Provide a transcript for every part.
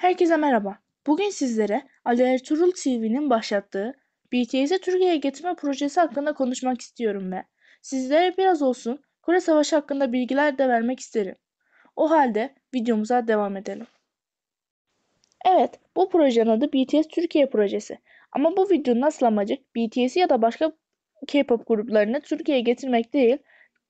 Herkese merhaba. Bugün sizlere Ali Ertuğrul TV'nin başlattığı BTS'i Türkiye'ye getirme projesi hakkında konuşmak istiyorum ve sizlere biraz olsun Kore Savaşı hakkında bilgiler de vermek isterim. O halde videomuza devam edelim. Evet, bu projenin adı BTS Türkiye projesi. Ama bu videonun asıl amacı BTS'i ya da başka K-pop gruplarını Türkiye'ye getirmek değil,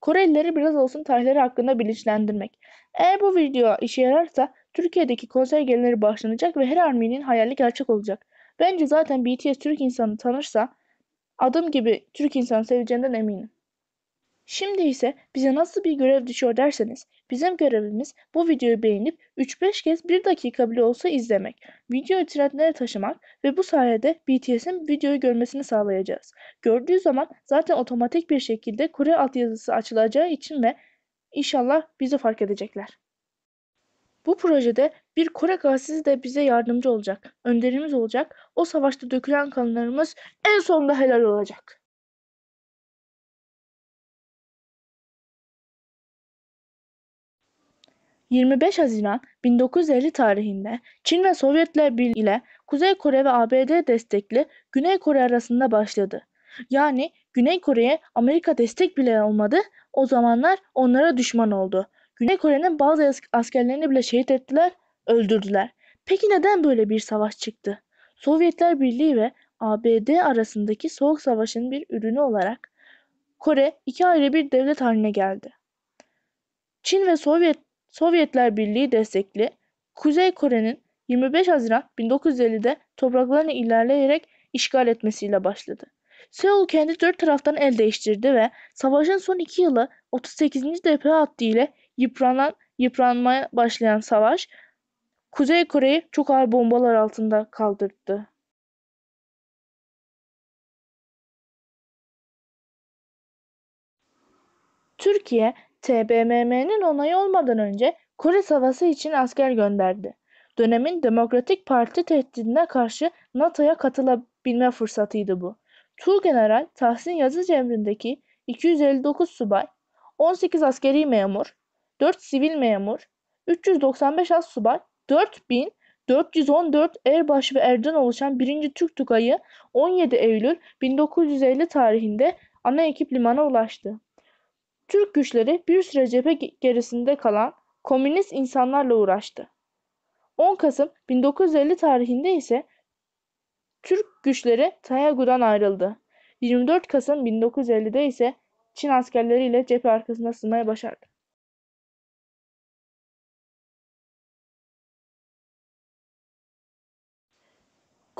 Korelileri biraz olsun tarihleri hakkında bilinçlendirmek. Eğer bu video işe yararsa Türkiye'deki konser gelirleri başlanacak ve her Armeni'nin hayali gerçek olacak. Bence zaten BTS Türk insanı tanırsa adım gibi Türk insanı seveceğinden eminim. Şimdi ise bize nasıl bir görev düşüyor derseniz bizim görevimiz bu videoyu beğenip 3-5 kez 1 dakika bile olsa izlemek, videoyu trendlere taşımak ve bu sayede BTS'in videoyu görmesini sağlayacağız. Gördüğü zaman zaten otomatik bir şekilde Kore altyazısı açılacağı için ve inşallah bizi fark edecekler. Bu projede bir Kore gazisi de bize yardımcı olacak. Önderimiz olacak. O savaşta dökülen kanlarımız en sonunda helal olacak. ...25 Haziran 1950 tarihinde Çin ve Sovyetler Birliği ile Kuzey Kore ve ABD destekli Güney Kore arasında başladı. Yani Güney Kore'ye Amerika destek bile olmadı, o zamanlar onlara düşman oldu. Güney Kore'nin bazı askerlerini bile şehit ettiler, öldürdüler. Peki neden böyle bir savaş çıktı? Sovyetler Birliği ve ABD arasındaki Soğuk Savaş'ın bir ürünü olarak Kore iki ayrı bir devlet haline geldi. Çin ve Sovyet Sovyetler Birliği destekli Kuzey Kore'nin 25 Haziran 1950'de topraklarını ilerleyerek işgal etmesiyle başladı. Seul kendi dört taraftan el değiştirdi ve savaşın son iki yılı 38. DPA hattı ile yıpranan, yıpranmaya başlayan savaş Kuzey Kore'yi çok ağır bombalar altında kaldırdı. Türkiye, TBMM'nin onayı olmadan önce Kore Savaşı için asker gönderdi. Dönemin Demokratik Parti tehdidine karşı NATO'ya katılabilme fırsatıydı bu. Tuğgeneral Tahsin Yazıcı emrindeki 259 subay, 18 askeri memur, 4 sivil memur, 395 az subay, 4414 erbaş ve erden oluşan 1. Türk Tugayı 17 Eylül 1950 tarihinde ana ekip limana ulaştı. Türk güçleri bir süre cephe gerisinde kalan komünist insanlarla uğraştı. 10 Kasım 1950 tarihinde ise Türk güçleri Tayagu'dan ayrıldı. 24 Kasım 1950'de ise Çin askerleriyle cephe arkasında sızmaya başardı.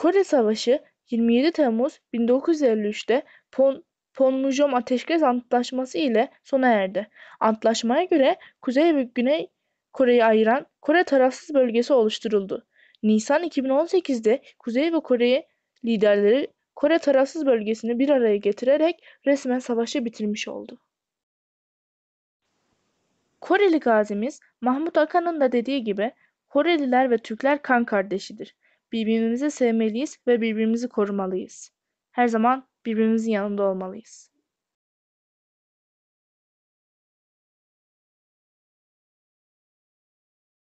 Kore Savaşı 27 Temmuz 1953'te Pon Ponmunjom Ateşkes Antlaşması ile sona erdi. Antlaşmaya göre Kuzey ve Güney Kore'yi ayıran Kore tarafsız bölgesi oluşturuldu. Nisan 2018'de Kuzey ve Kore liderleri Kore tarafsız bölgesini bir araya getirerek resmen savaşı bitirmiş oldu. Koreli gazimiz Mahmut Akan'ın da dediği gibi Koreliler ve Türkler kan kardeşidir birbirimizi sevmeliyiz ve birbirimizi korumalıyız. Her zaman birbirimizin yanında olmalıyız.